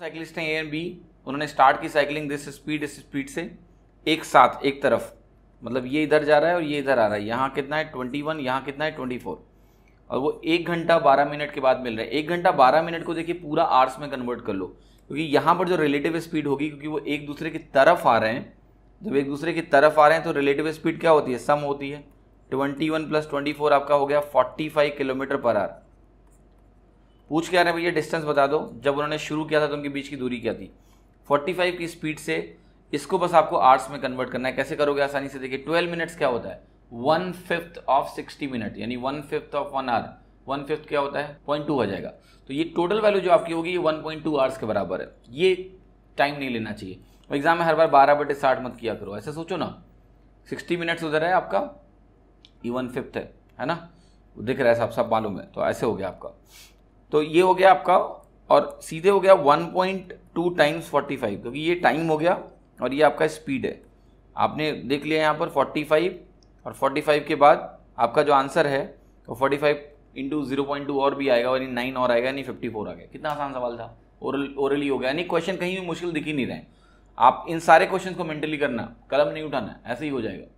cyclist हैं A and B उन्होंने start की साइकिलिंग दिस स्पीड इस स्पीड से एक साथ एक तरफ मतलब ये इधर जा रहा है और ये इधर आ रहा है यहाँ कितना है ट्वेंटी वन यहाँ कितना है ट्वेंटी फोर और वो एक घंटा बारह मिनट के बाद मिल रहा है एक घंटा बारह मिनट को देखिए पूरा आर्स में कन्वर्ट कर लो क्योंकि यहाँ पर जो रिलेटिव स्पीड होगी क्योंकि वो एक दूसरे की तरफ आ रहे हैं जब एक दूसरे की तरफ आ रहे हैं तो रिलेटिव स्पीड क्या होती है सम होती है twenty one plus twenty four आपका हो गया फोर्टी फाइव किलोमीटर पर आर पूछ के आ रहे हैं भैया डिस्टेंस बता दो जब उन्होंने शुरू किया था तो उनके बीच की दूरी क्या थी 45 की स्पीड से इसको बस आपको आर्ट्स में कन्वर्ट करना है कैसे करोगे आसानी से देखिए ट्वेल्व मिनट्स क्या होता है one fifth of sixty minute यानी one fifth of one hour one fifth क्या होता है पॉइंट टू हो जाएगा तो ये टोटल वैल्यू जो आपकी होगी ये वन पॉइंट टू आवर्स के बराबर है ये टाइम नहीं लेना चाहिए एग्जाम में हर बार बारह बटे साठ मत किया करो ऐसे सोचो ना सिक्सटी मिनट्स उधर है आपका ये वन फिफ्थ है है ना दिख रहा है सब सब मालूम है तो ऐसे हो गया आपका तो ये हो गया आपका और सीधे हो गया 1.2 point two times forty five क्योंकि ये टाइम हो गया और ये आपका स्पीड है आपने देख लिया यहाँ पर 45 और 45 के बाद आपका जो आंसर है वो तो 45 इंटू जीरो पॉइंट टू और भी आएगा यानी नाइन और आएगा यानी फोर आ गया कितना आसान सवाल था ओरल ओरली हो गया यानी क्वेश्चन कहीं भी मुश्किल दिख ही नहीं रहे आप इन सारे क्वेश्चन को मेंटली करना कलम नहीं उठाना ऐसे ही हो जाएगा